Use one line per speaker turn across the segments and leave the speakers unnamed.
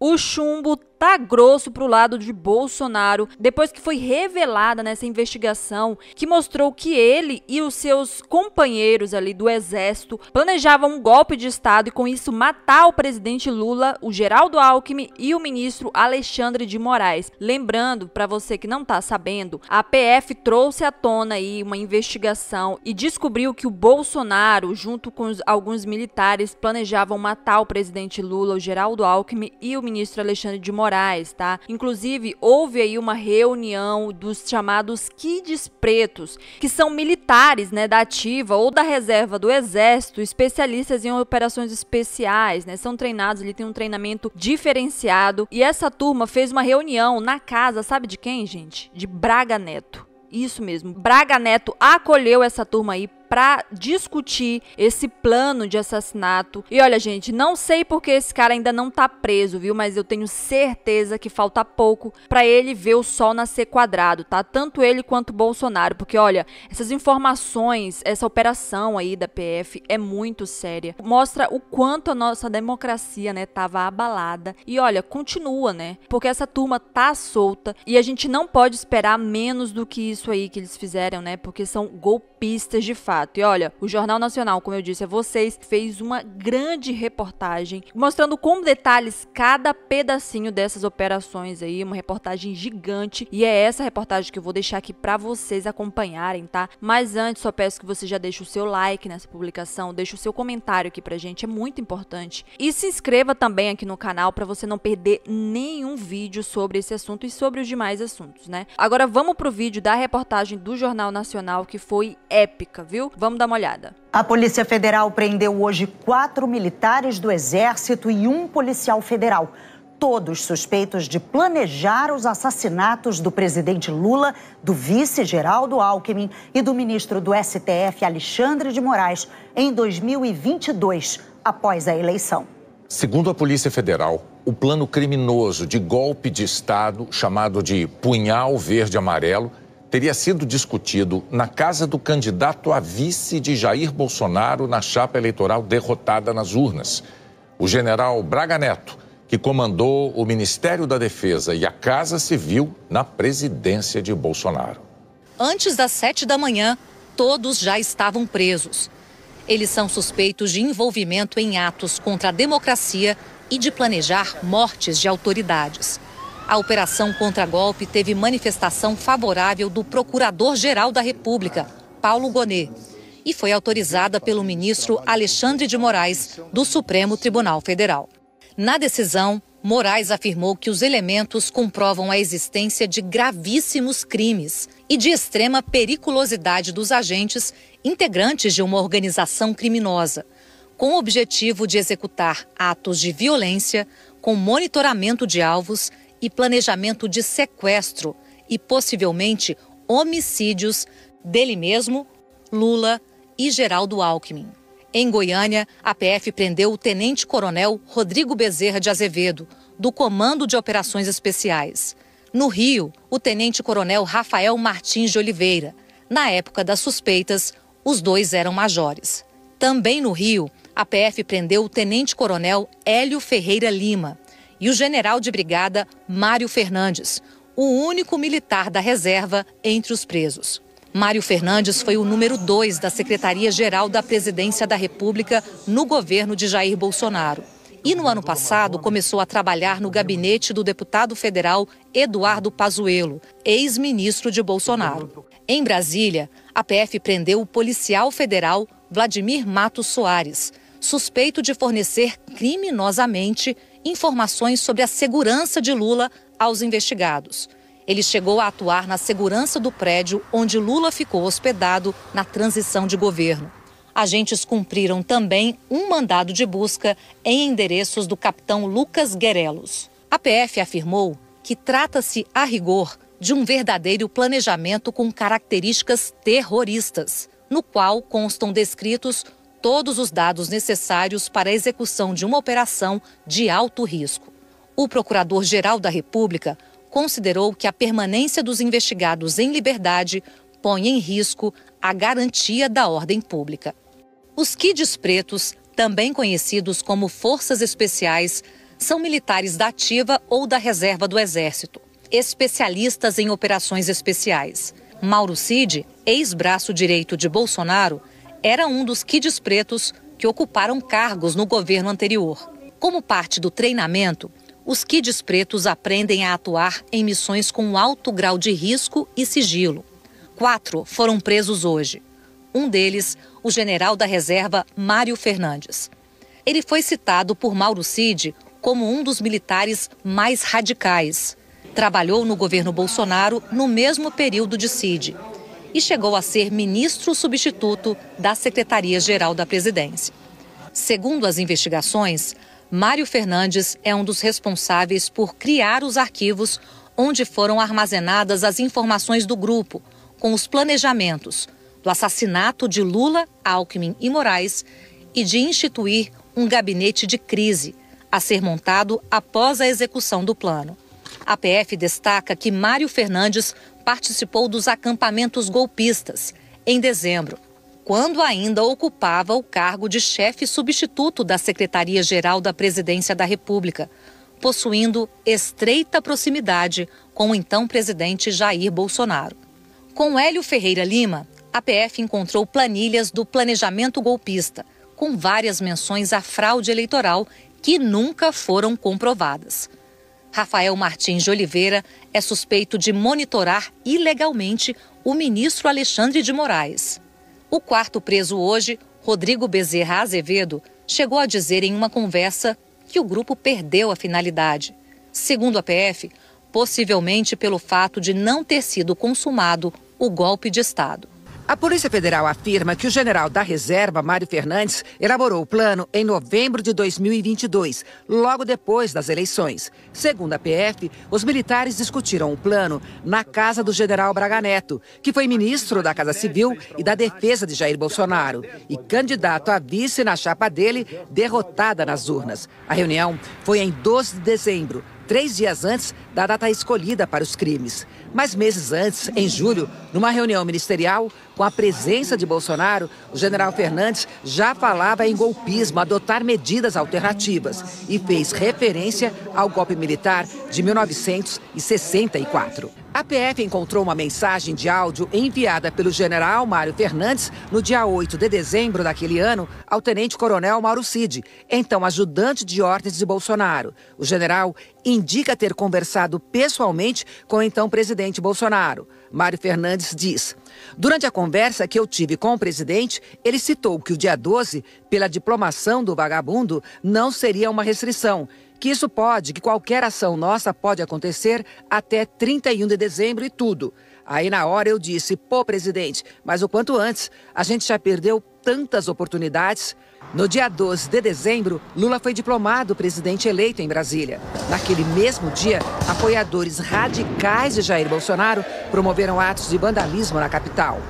O chumbo tá grosso pro lado de Bolsonaro depois que foi revelada nessa investigação que mostrou que ele e os seus companheiros ali do exército planejavam um golpe de estado e com isso matar o presidente Lula, o Geraldo Alckmin e o ministro Alexandre de Moraes. Lembrando para você que não tá sabendo, a PF trouxe à tona aí uma investigação e descobriu que o Bolsonaro junto com os, alguns militares planejavam matar o presidente Lula, o Geraldo Alckmin e o ministro Alexandre de Moraes Moraes, tá? Inclusive, houve aí uma reunião dos chamados kids pretos, que são militares, né, da ativa ou da reserva do exército, especialistas em operações especiais, né? São treinados, ele tem um treinamento diferenciado. E essa turma fez uma reunião na casa, sabe de quem, gente? De Braga Neto. Isso mesmo. Braga Neto acolheu essa turma aí para discutir esse plano de assassinato. E olha, gente, não sei porque esse cara ainda não tá preso, viu? Mas eu tenho certeza que falta pouco para ele ver o sol nascer quadrado, tá? Tanto ele quanto Bolsonaro, porque olha, essas informações, essa operação aí da PF é muito séria. Mostra o quanto a nossa democracia, né, tava abalada. E olha, continua, né? Porque essa turma tá solta e a gente não pode esperar menos do que isso aí que eles fizeram, né? Porque são golpistas pistas de fato. E olha, o Jornal Nacional, como eu disse a vocês, fez uma grande reportagem mostrando com detalhes cada pedacinho dessas operações aí, uma reportagem gigante. E é essa reportagem que eu vou deixar aqui para vocês acompanharem, tá? Mas antes, só peço que você já deixe o seu like nessa publicação, deixe o seu comentário aqui pra gente, é muito importante. E se inscreva também aqui no canal para você não perder nenhum vídeo sobre esse assunto e sobre os demais assuntos, né? Agora vamos pro vídeo da reportagem do Jornal Nacional que foi épica, viu? Vamos dar uma olhada.
A Polícia Federal prendeu hoje quatro militares do Exército e um policial federal todos suspeitos de planejar os assassinatos do presidente Lula, do vice Geraldo Alckmin e do ministro do STF Alexandre de Moraes em 2022, após a eleição.
Segundo a Polícia Federal, o plano criminoso de golpe de Estado, chamado de Punhal Verde Amarelo, teria sido discutido na casa do candidato a vice de Jair Bolsonaro na chapa eleitoral derrotada nas urnas. O general Braga Neto, que comandou o Ministério da Defesa e a Casa Civil na presidência de Bolsonaro.
Antes das sete da manhã, todos já estavam presos. Eles são suspeitos de envolvimento em atos contra a democracia e de planejar mortes de autoridades. A operação contra-golpe teve manifestação favorável do Procurador-Geral da República, Paulo Gonet, e foi autorizada pelo ministro Alexandre de Moraes, do Supremo Tribunal Federal. Na decisão, Moraes afirmou que os elementos comprovam a existência de gravíssimos crimes e de extrema periculosidade dos agentes integrantes de uma organização criminosa, com o objetivo de executar atos de violência com monitoramento de alvos e planejamento de sequestro e possivelmente homicídios dele mesmo, Lula e Geraldo Alckmin. Em Goiânia, a PF prendeu o tenente-coronel Rodrigo Bezerra de Azevedo, do Comando de Operações Especiais. No Rio, o tenente-coronel Rafael Martins de Oliveira. Na época das suspeitas, os dois eram majores. Também no Rio, a PF prendeu o tenente-coronel Hélio Ferreira Lima, e o general de brigada Mário Fernandes, o único militar da reserva entre os presos. Mário Fernandes foi o número dois da Secretaria-Geral da Presidência da República no governo de Jair Bolsonaro. E no ano passado começou a trabalhar no gabinete do deputado federal Eduardo Pazuello, ex-ministro de Bolsonaro. Em Brasília, a PF prendeu o policial federal Vladimir Matos Soares, suspeito de fornecer criminosamente informações sobre a segurança de Lula aos investigados. Ele chegou a atuar na segurança do prédio onde Lula ficou hospedado na transição de governo. Agentes cumpriram também um mandado de busca em endereços do capitão Lucas Guerelos. A PF afirmou que trata-se, a rigor, de um verdadeiro planejamento com características terroristas, no qual constam descritos todos os dados necessários para a execução de uma operação de alto risco. O Procurador-Geral da República considerou que a permanência dos investigados em liberdade põe em risco a garantia da ordem pública. Os Kids Pretos, também conhecidos como Forças Especiais, são militares da ativa ou da reserva do Exército, especialistas em operações especiais. Mauro Cid, ex-braço direito de Bolsonaro, era um dos kids pretos que ocuparam cargos no governo anterior. Como parte do treinamento, os kids pretos aprendem a atuar em missões com alto grau de risco e sigilo. Quatro foram presos hoje. Um deles, o general da reserva Mário Fernandes. Ele foi citado por Mauro Cid como um dos militares mais radicais. Trabalhou no governo Bolsonaro no mesmo período de Cid e chegou a ser ministro substituto da Secretaria-Geral da Presidência. Segundo as investigações, Mário Fernandes é um dos responsáveis por criar os arquivos onde foram armazenadas as informações do grupo, com os planejamentos do assassinato de Lula, Alckmin e Moraes e de instituir um gabinete de crise a ser montado após a execução do plano. A PF destaca que Mário Fernandes participou dos acampamentos golpistas em dezembro, quando ainda ocupava o cargo de chefe substituto da Secretaria-Geral da Presidência da República, possuindo estreita proximidade com o então presidente Jair Bolsonaro. Com Hélio Ferreira Lima, a PF encontrou planilhas do planejamento golpista, com várias menções à fraude eleitoral que nunca foram comprovadas. Rafael Martins de Oliveira é suspeito de monitorar ilegalmente o ministro Alexandre de Moraes. O quarto preso hoje, Rodrigo Bezerra Azevedo, chegou a dizer em uma conversa que o grupo perdeu a finalidade. Segundo a PF, possivelmente pelo fato de não ter sido consumado
o golpe de Estado. A Polícia Federal afirma que o general da reserva, Mário Fernandes, elaborou o plano em novembro de 2022, logo depois das eleições. Segundo a PF, os militares discutiram o plano na casa do general Braga Neto, que foi ministro da Casa Civil e da Defesa de Jair Bolsonaro e candidato a vice na chapa dele, derrotada nas urnas. A reunião foi em 12 de dezembro, três dias antes da data escolhida para os crimes. Mas meses antes, em julho, numa reunião ministerial, com a presença de Bolsonaro, o general Fernandes já falava em golpismo, adotar medidas alternativas e fez referência ao golpe militar de 1964. A PF encontrou uma mensagem de áudio enviada pelo general Mário Fernandes no dia 8 de dezembro daquele ano ao tenente-coronel Mauro Cid, então ajudante de ordens de Bolsonaro. O general indica ter conversado pessoalmente com o então presidente Bolsonaro. Mário Fernandes diz. Durante a conversa que eu tive com o presidente, ele citou que o dia 12, pela diplomação do vagabundo, não seria uma restrição. Que isso pode, que qualquer ação nossa pode acontecer até 31 de dezembro e tudo. Aí na hora eu disse, pô, presidente, mas o quanto antes, a gente já perdeu tantas oportunidades. No dia 12 de dezembro, Lula foi diplomado presidente eleito em Brasília. Naquele mesmo dia, apoiadores radicais de Jair Bolsonaro promoveram atos de vandalismo na capital.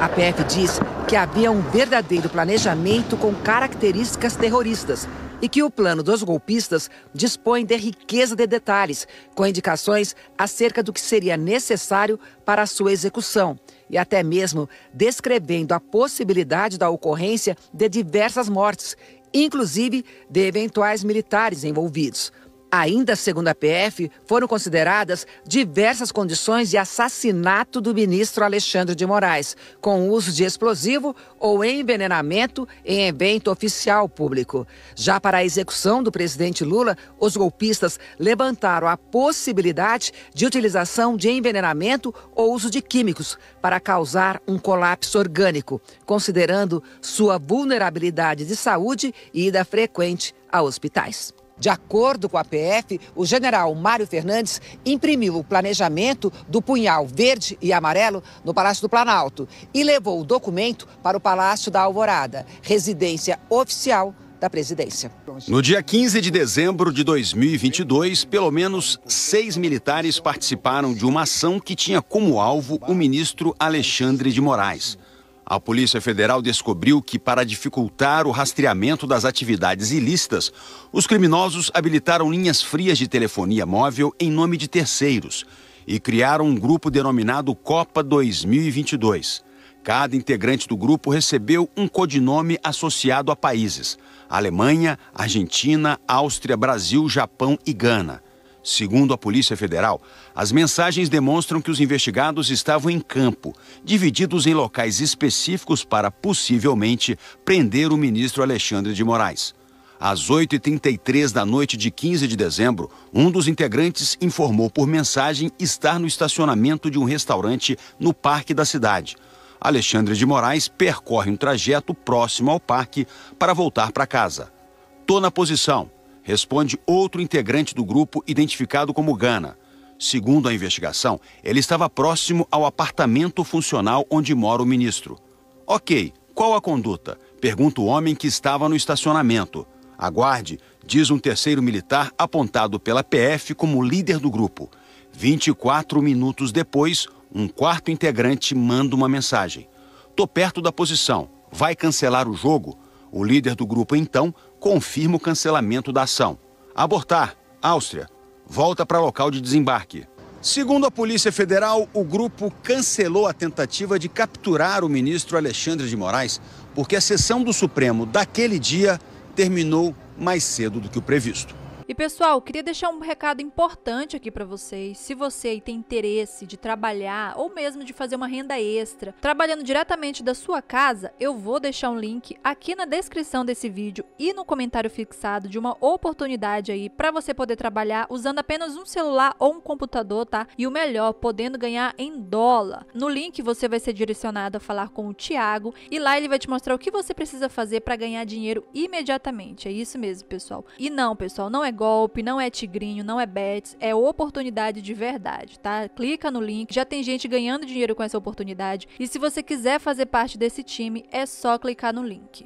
A PF diz que havia um verdadeiro planejamento com características terroristas e que o plano dos golpistas dispõe de riqueza de detalhes, com indicações acerca do que seria necessário para a sua execução e até mesmo descrevendo a possibilidade da ocorrência de diversas mortes, inclusive de eventuais militares envolvidos. Ainda segundo a PF, foram consideradas diversas condições de assassinato do ministro Alexandre de Moraes, com uso de explosivo ou envenenamento em evento oficial público. Já para a execução do presidente Lula, os golpistas levantaram a possibilidade de utilização de envenenamento ou uso de químicos para causar um colapso orgânico, considerando sua vulnerabilidade de saúde e ida frequente a hospitais. De acordo com a PF, o general Mário Fernandes imprimiu o planejamento do punhal verde e amarelo no Palácio do Planalto e levou o documento para o Palácio da Alvorada, residência oficial da presidência.
No dia 15 de dezembro de 2022, pelo menos seis militares participaram de uma ação que tinha como alvo o ministro Alexandre de Moraes. A Polícia Federal descobriu que, para dificultar o rastreamento das atividades ilícitas, os criminosos habilitaram linhas frias de telefonia móvel em nome de terceiros e criaram um grupo denominado Copa 2022. Cada integrante do grupo recebeu um codinome associado a países: Alemanha, Argentina, Áustria, Brasil, Japão e Gana. Segundo a Polícia Federal, as mensagens demonstram que os investigados estavam em campo, divididos em locais específicos para possivelmente prender o ministro Alexandre de Moraes. Às 8h33 da noite de 15 de dezembro, um dos integrantes informou por mensagem estar no estacionamento de um restaurante no parque da cidade. Alexandre de Moraes percorre um trajeto próximo ao parque para voltar para casa. Tô na posição, responde outro integrante do grupo identificado como Gana. Segundo a investigação, ele estava próximo ao apartamento funcional onde mora o ministro. Ok, qual a conduta? Pergunta o homem que estava no estacionamento. Aguarde, diz um terceiro militar apontado pela PF como líder do grupo. 24 minutos depois, um quarto integrante manda uma mensagem. Tô perto da posição, vai cancelar o jogo? O líder do grupo então confirma o cancelamento da ação. Abortar, Áustria, volta para local de desembarque. Segundo a Polícia Federal, o grupo cancelou a tentativa de capturar o ministro Alexandre de Moraes, porque a sessão do Supremo daquele dia terminou mais cedo do que o previsto.
E pessoal, queria deixar um recado importante aqui para vocês. Se você tem interesse de trabalhar ou mesmo de fazer uma renda extra, trabalhando diretamente da sua casa, eu vou deixar um link aqui na descrição desse vídeo e no comentário fixado de uma oportunidade aí para você poder trabalhar usando apenas um celular ou um computador, tá? E o melhor, podendo ganhar em dólar. No link você vai ser direcionado a falar com o Tiago e lá ele vai te mostrar o que você precisa fazer para ganhar dinheiro imediatamente. É isso mesmo, pessoal. E não, pessoal, não é golpe, não é tigrinho, não é bets, é oportunidade de verdade, tá? Clica no link, já tem gente ganhando dinheiro com essa oportunidade. E se você quiser fazer parte desse time, é só clicar no link.